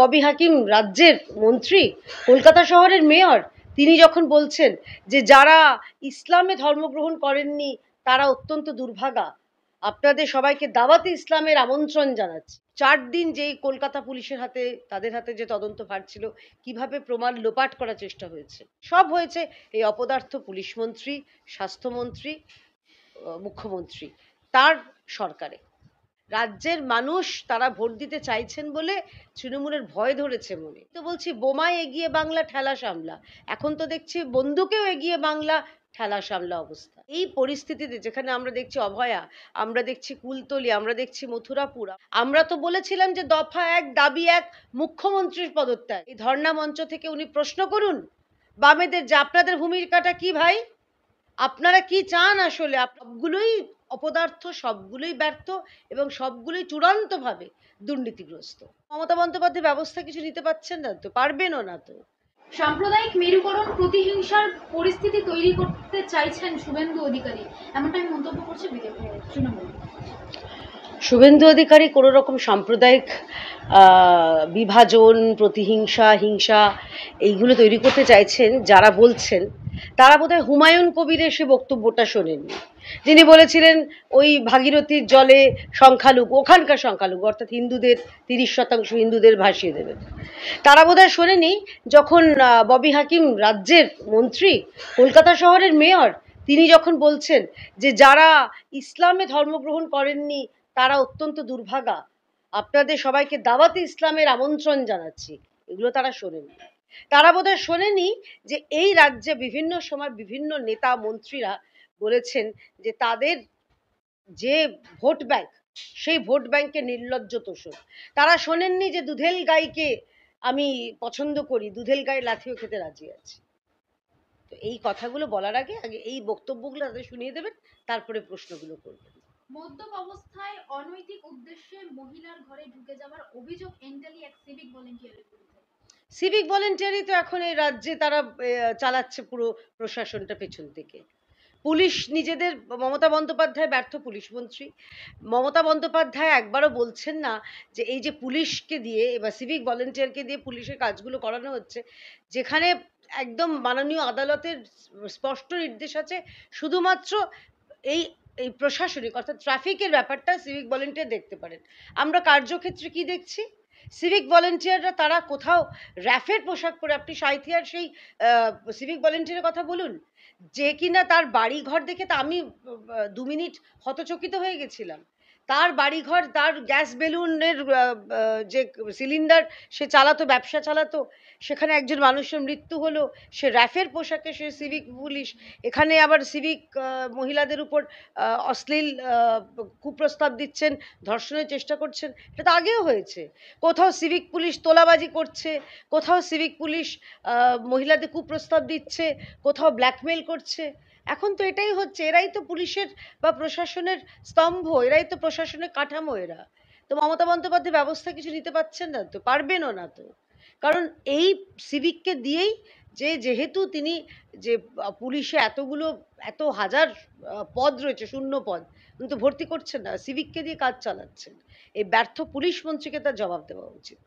ববি হাকিম রাজ্যের মন্ত্রী কলকাতা শহরের মেয়র তিনি যখন বলছেন যে যারা ইসলামে ধর্মগ্রহণ করেননি তারা অত্যন্ত দুর্ভাগা আপনাদের সবাইকে দাওয়াতে ইসলামের আমন্ত্রণ জানাচ্ছি চার দিন যেই কলকাতা পুলিশের হাতে তাদের হাতে যে ভার ছিল কিভাবে প্রমাণ লোপাট করার চেষ্টা হয়েছে সব হয়েছে এই অপদার্থ পুলিশ মন্ত্রী স্বাস্থ্যমন্ত্রী মুখ্যমন্ত্রী তার সরকারে রাজ্যের মানুষ তারা ভোট দিতে চাইছেন বলে তৃণমূলের ভয় ধরেছে মনে তো বলছি বোমায় এগিয়ে বাংলা ঠেলা সামলা এখন তো দেখছি বন্দুকেও এগিয়ে বাংলা ঠেলা সামলা অবস্থা এই পরিস্থিতিতে যেখানে আমরা দেখছি অভয়া আমরা দেখছি কুলতলি আমরা দেখছি মথুরাপুরা আমরা তো বলেছিলাম যে দফা এক দাবি এক মুখ্যমন্ত্রীর পদত্যাগ এই ধর্ণা মঞ্চ থেকে উনি প্রশ্ন করুন বামেদের যে আপনাদের ভূমিকাটা কি ভাই আপনারা কি চান আসলে সবগুলোই অপদার্থ সবগুলোই ব্যর্থ এবং সবগুলোই চূড়ান্তভাবে দুর্নীতিগ্রস্ত মমতা বন্দ্যোপাধ্যায় ব্যবস্থা কিছু নিতে পারছেন না তো পারবেনও না তো সাম্প্রদায়িক মেরুকরণ প্রতিহিংসার পরিস্থিতি তৈরি করতে চাইছেন শুভেন্দু অধিকারী এমনটাই মন্তব্য করছে তৃণমূল শুভেন্দু অধিকারী কোনো রকম সাম্প্রদায়িক বিভাজন প্রতিহিংসা হিংসা এইগুলো তৈরি করতে চাইছেন যারা বলছেন তারা বোধহয় হুমায়ুন কবিরের সে বক্তব্যটা শোনেননি যিনি বলেছিলেন ওই ভাগীরথীর জলে সংখ্যালঘু ওখানকার সংখ্যালঘু অর্থাৎ হিন্দুদের তিরিশ শতাংশ হিন্দুদের ভাসিয়ে দেবেন তারা বোধহয় শোনেনি যখন ববি হাকিম রাজ্যের মন্ত্রী কলকাতা শহরের মেয়র তিনি যখন বলছেন যে যারা ইসলামে ধর্মগ্রহণ করেননি তারা অত্যন্ত দুর্ভাগা আপনাদের সবাইকে দাওয়াতে ইসলামের আমন্ত্রণ জানাচ্ছি এগুলো তারা শোনেনি তারা বোধহয় শোনেনি যে এই রাজ্যে বিভিন্ন সময় বিভিন্ন নেতা মন্ত্রীরা বলেছেন যে তাদের যে ভোট ব্যাংক সেই ভোট ব্যাংকে নির্লজ্জ তোষক তারা শোনেননি যে দুধেল গাইকে আমি পছন্দ করি দুধেল গায়ে লাথিও খেতে রাজি আছি তো এই কথাগুলো বলার আগে আগে এই বক্তব্যগুলো তাদের শুনিয়ে দেবেন তারপরে প্রশ্নগুলো করবেন মদ্যপ অবস্থায় অনৈতিক উদ্দেশ্যে মহিলার ঘরে ঢুকে যাওয়ার অভিযোগ এন্টালি এক সিভিক ভলেন্টিয়ারের সিভিক ভলেন্টিয়ারই তো এখন এই রাজ্যে তারা চালাচ্ছে পুরো প্রশাসনটা পেছন থেকে পুলিশ নিজেদের মমতা বন্দ্যোপাধ্যায় ব্যর্থ পুলিশ মন্ত্রী মমতা বন্দ্যোপাধ্যায় একবারও বলছেন না যে এই যে পুলিশকে দিয়ে বা সিভিক ভলেন্টিয়ারকে দিয়ে পুলিশের কাজগুলো করানো হচ্ছে যেখানে একদম মাননীয় আদালতের স্পষ্ট নির্দেশ আছে শুধুমাত্র এই এই প্রশাসনিক অর্থাৎ ট্রাফিকের ব্যাপারটা সিভিক ভলেন্টিয়ার দেখতে পারেন আমরা কার্যক্ষেত্রে কি দেখছি সিভিক ভলেন্টিয়াররা তারা কোথাও র্যাফের পোশাক পরে আপনি সাঁথিয়ার সেই সিভিক ভলেন্টিয়ারের কথা বলুন যে কিনা তার বাড়ি ঘর দেখে তা আমি দু মিনিট হতচকিত হয়ে গেছিলাম তার বাড়িঘর তার গ্যাস বেলুনের যে সিলিন্ডার সে চালাতো ব্যবসা চালাতো সেখানে একজন মানুষের মৃত্যু হলো সে র্যাফের পোশাকে সে সিভিক পুলিশ এখানে আবার সিভিক মহিলাদের উপর অশ্লীল কুপ্রস্তাব দিচ্ছেন ধর্ষণের চেষ্টা করছেন এটা তো আগেও হয়েছে কোথাও সিভিক পুলিশ তোলাবাজি করছে কোথাও সিভিক পুলিশ মহিলাদের কুপ্রস্তাব দিচ্ছে কোথাও ব্ল্যাকমেল করছে এখন তো এটাই হচ্ছে এরাই তো পুলিশের বা প্রশাসনের স্তম্ভ এরাই তো প্রশাসনের কাঠামো এরা তো মমতা বন্দ্যোপাধ্যায় ব্যবস্থা কিছু নিতে পারছেন না তো পারবেনও না তো কারণ এই সিভিককে দিয়েই যে যেহেতু তিনি যে পুলিশে এতগুলো এত হাজার পদ রয়েছে শূন্য পদ কিন্তু ভর্তি করছেন না সিভিককে দিয়ে কাজ চালাচ্ছেন এই ব্যর্থ পুলিশ মন্ত্রীকে তার জবাব দেওয়া উচিত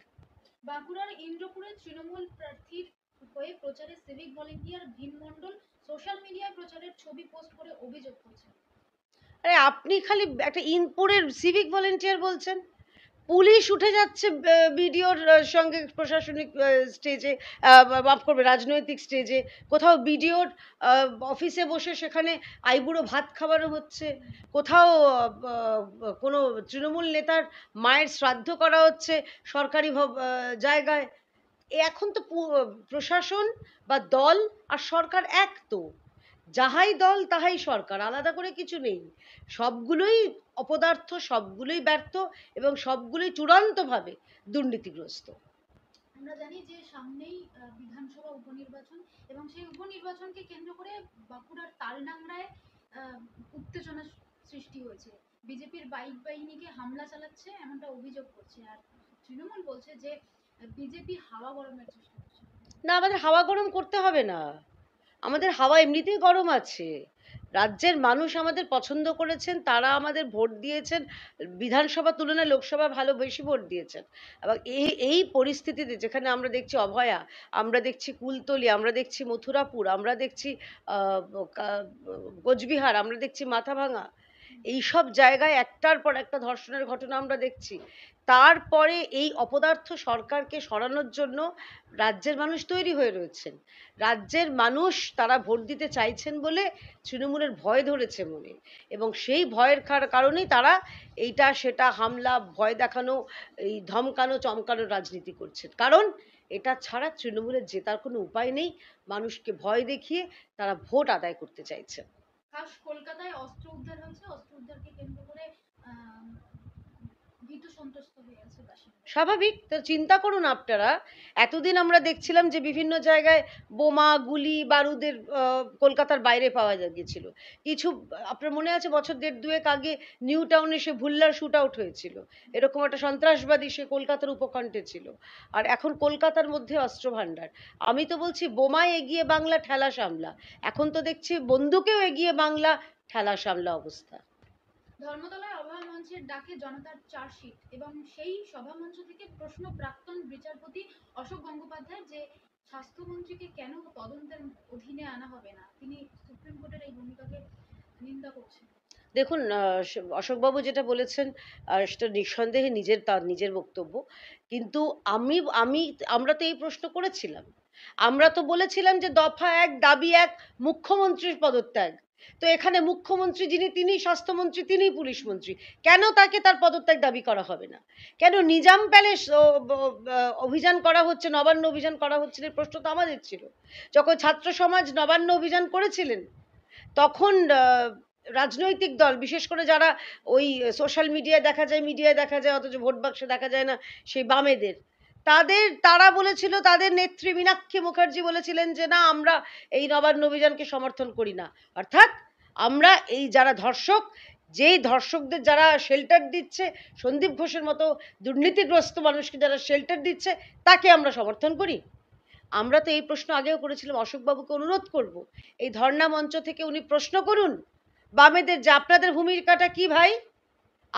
বাঁকুড়ার ইন্দ্রপুরের তৃণমূল প্রার্থীর হয়ে প্রচারে civic volunteer Bhim Mondal social মিডিয়ায় প্রচারের ছবি পোস্ট করে অভিযোগ করছেন আরে আপনি খালি একটা ইনপুরের সিভিক ভলেন্টিয়ার বলছেন পুলিশ উঠে যাচ্ছে বিডিওর সঙ্গে প্রশাসনিক স্টেজে মাফ করবে রাজনৈতিক স্টেজে কোথাও বিডিওর অফিসে বসে সেখানে আইবুড়ো ভাত খাওয়ানো হচ্ছে কোথাও কোনো তৃণমূল নেতার মায়ের শ্রাদ্ধ করা হচ্ছে সরকারি জায়গায় এখন তো প্রশাসন বা দল আর সরকার এক তো যাহাই দল তাহাই সরকার আলাদা করে কিছু নেই সবগুলোই অপদার্থ সবগুলোই ব্যর্থ এবং সবগুলোই চূড়ান্তভাবে দুর্নীতিগ্রস্ত আমরা জানি যে সামনেই বিধানসভা উপনির্বাচন এবং সেই উপনির্বাচনকে কেন্দ্র করে বাঁকুড়ার তালডাংরায় উত্তেজনা সৃষ্টি হয়েছে বিজেপির বাইক বাহিনীকে হামলা চালাচ্ছে এমনটা অভিযোগ করছে আর তৃণমূল বলছে যে বিজেপি হাওয়া গরমের চেষ্টা না আমাদের হাওয়া গরম করতে হবে না আমাদের হাওয়া এমনিতেই গরম আছে রাজ্যের মানুষ আমাদের পছন্দ করেছেন তারা আমাদের ভোট দিয়েছেন বিধানসভা তুলনায় লোকসভা ভালো বেশি ভোট দিয়েছেন এবং এই এই পরিস্থিতিতে যেখানে আমরা দেখছি অভয়া আমরা দেখছি কুলতলি আমরা দেখছি মথুরাপুর আমরা দেখছি কোচবিহার আমরা দেখছি মাথাভাঙা এইসব জায়গায় একটার পর একটা ধর্ষণের ঘটনা আমরা দেখছি তারপরে এই অপদার্থ সরকারকে সরানোর জন্য রাজ্যের মানুষ তৈরি হয়ে রয়েছেন রাজ্যের মানুষ তারা ভোট দিতে চাইছেন বলে তৃণমূলের ভয় ধরেছে মনে এবং সেই ভয়ের কারণেই তারা এইটা সেটা হামলা ভয় দেখানো এই ধমকানো চমকানো রাজনীতি করছেন কারণ এটা ছাড়া তৃণমূলের জেতার কোনো উপায় নেই মানুষকে ভয় দেখিয়ে তারা ভোট আদায় করতে চাইছেন খাস কলকাতায় অস্ত্র উদ্ধার হয়েছে অস্ত্র উদ্ধারকে কেন্দ্র করে ভীত সন্ত্রস্ত স্বাভাবিক তো চিন্তা করুন আপনারা এতদিন আমরা দেখছিলাম যে বিভিন্ন জায়গায় বোমা গুলি বারুদের কলকাতার বাইরে পাওয়া গিয়েছিল কিছু আপনার মনে আছে বছর দেড় দুয়েক আগে নিউ টাউনে সে ভুল্লার শ্যুট আউট হয়েছিল এরকম একটা সন্ত্রাসবাদী সে কলকাতার উপকণ্ঠে ছিল আর এখন কলকাতার মধ্যে অস্ত্র আমি তো বলছি বোমায় এগিয়ে বাংলা ঠেলা সামলা এখন তো দেখছি বন্দুকেও এগিয়ে বাংলা ঠেলা সামলা অবস্থা ধর্মতলায় অভয় মঞ্চের ডাকে জনতার চার্জশিট এবং সেই সভামঞ্চ থেকে প্রশ্ন প্রাক্তন বিচারপতি অশোক গঙ্গোপাধ্যায় যে স্বাস্থ্যমন্ত্রীকে কেন তদন্তের অধীনে আনা হবে না তিনি সুপ্রিম কোর্টের এই ভূমিকাকে নিন্দা করছেন দেখুন অশোকবাবু যেটা বলেছেন সেটা নিঃসন্দেহে নিজের তার নিজের বক্তব্য কিন্তু আমি আমি আমরা তো এই প্রশ্ন করেছিলাম আমরা তো বলেছিলাম যে দফা এক দাবি এক মুখ্যমন্ত্রীর পদত্যাগ তো এখানে মুখ্যমন্ত্রী যিনি তিনি স্বাস্থ্যমন্ত্রী তিনি পুলিশ মন্ত্রী কেন তাকে তার পদত্যাগ দাবি করা হবে না কেন নিজাম প্যালেস অভিযান করা হচ্ছে নবান্ন অভিযান করা এই প্রশ্ন তো আমাদের ছিল যখন ছাত্র সমাজ নবান্ন অভিযান করেছিলেন তখন রাজনৈতিক দল বিশেষ করে যারা ওই সোশ্যাল মিডিয়ায় দেখা যায় মিডিয়ায় দেখা যায় অথচ ভোট বাক্সে দেখা যায় না সেই বামেদের তাদের তারা বলেছিল তাদের নেত্রী মীনাক্ষী মুখার্জি বলেছিলেন যে না আমরা এই নবান্ন অভিযানকে সমর্থন করি না অর্থাৎ আমরা এই যারা ধর্ষক যেই ধর্ষকদের যারা শেল্টার দিচ্ছে সন্দীপ ঘোষের মতো দুর্নীতিগ্রস্ত মানুষকে যারা শেল্টার দিচ্ছে তাকে আমরা সমর্থন করি আমরা তো এই প্রশ্ন আগেও করেছিলাম অশোকবাবুকে অনুরোধ করব এই ধর্ণা মঞ্চ থেকে উনি প্রশ্ন করুন বামেদের যে আপনাদের ভূমিকাটা কি ভাই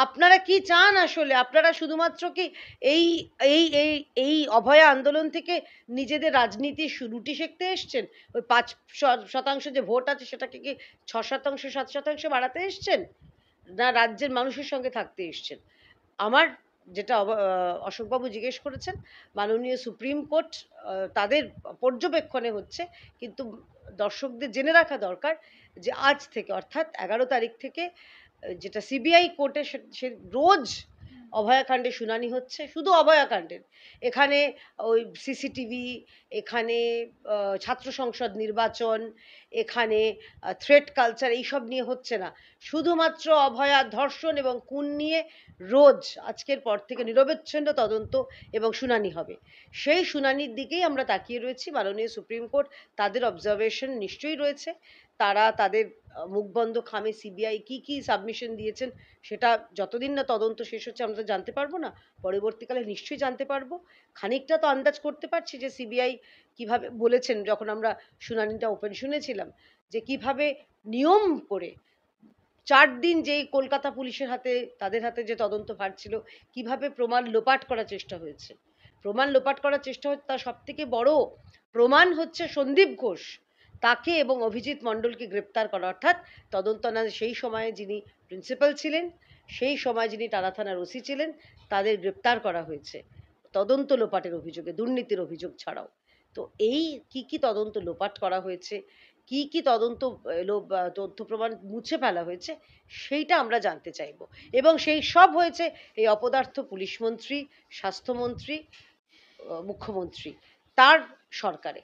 আপনারা কি চান আসলে আপনারা শুধুমাত্র কি এই এই এই এই অভয়া আন্দোলন থেকে নিজেদের রাজনীতির রুটি শেখতে এসছেন ওই পাঁচ শতাংশ যে ভোট আছে সেটাকে কি ছ শতাংশ সাত শতাংশ বাড়াতে এসছেন না রাজ্যের মানুষের সঙ্গে থাকতে এসছেন আমার যেটা অশোকবাবু জিজ্ঞেস করেছেন মাননীয় সুপ্রিম কোর্ট তাদের পর্যবেক্ষণে হচ্ছে কিন্তু দর্শকদের জেনে রাখা দরকার যে আজ থেকে অর্থাৎ এগারো তারিখ থেকে যেটা সিবিআই কোর্টে সে রোজ অভয়াকাণ্ডে শুনানি হচ্ছে শুধু অভয়াকাণ্ডের এখানে ওই সিসিটিভি এখানে ছাত্র সংসদ নির্বাচন এখানে থ্রেট কালচার এইসব নিয়ে হচ্ছে না শুধুমাত্র অভয়া ধর্ষণ এবং খুন নিয়ে রোজ আজকের পর থেকে নিরবচ্ছিন্ন তদন্ত এবং শুনানি হবে সেই শুনানির দিকেই আমরা তাকিয়ে রয়েছি মাননীয় সুপ্রিম কোর্ট তাদের অবজারভেশন নিশ্চয়ই রয়েছে তারা তাদের মুখবন্ধ খামে সিবিআই কি কি সাবমিশন দিয়েছেন সেটা যতদিন না তদন্ত শেষ হচ্ছে আমরা তো জানতে পারবো না পরবর্তীকালে নিশ্চয়ই জানতে পারবো খানিকটা তো আন্দাজ করতে পারছি যে সিবিআই কিভাবে বলেছেন যখন আমরা শুনানিটা ওপেন শুনেছিলাম যে কিভাবে নিয়ম করে চার দিন যেই কলকাতা পুলিশের হাতে তাদের হাতে যে ভার ছিল কিভাবে প্রমাণ লোপাট করার চেষ্টা হয়েছে প্রমাণ লোপাট করার চেষ্টা হচ্ছে তার সব থেকে বড় প্রমাণ হচ্ছে সন্দীপ ঘোষ তাকে এবং অভিজিৎ মণ্ডলকে গ্রেপ্তার করা অর্থাৎ না সেই সময়ে যিনি প্রিন্সিপাল ছিলেন সেই সময় যিনি টালা থানার ওসি ছিলেন তাদের গ্রেপ্তার করা হয়েছে তদন্ত লোপাটের অভিযোগে দুর্নীতির অভিযোগ ছাড়াও তো এই কি কি তদন্ত লোপাট করা হয়েছে কি কি তদন্ত তথ্য প্রমাণ মুছে ফেলা হয়েছে সেইটা আমরা জানতে চাইব এবং সেই সব হয়েছে এই অপদার্থ পুলিশ মন্ত্রী স্বাস্থ্যমন্ত্রী মুখ্যমন্ত্রী তার সরকারে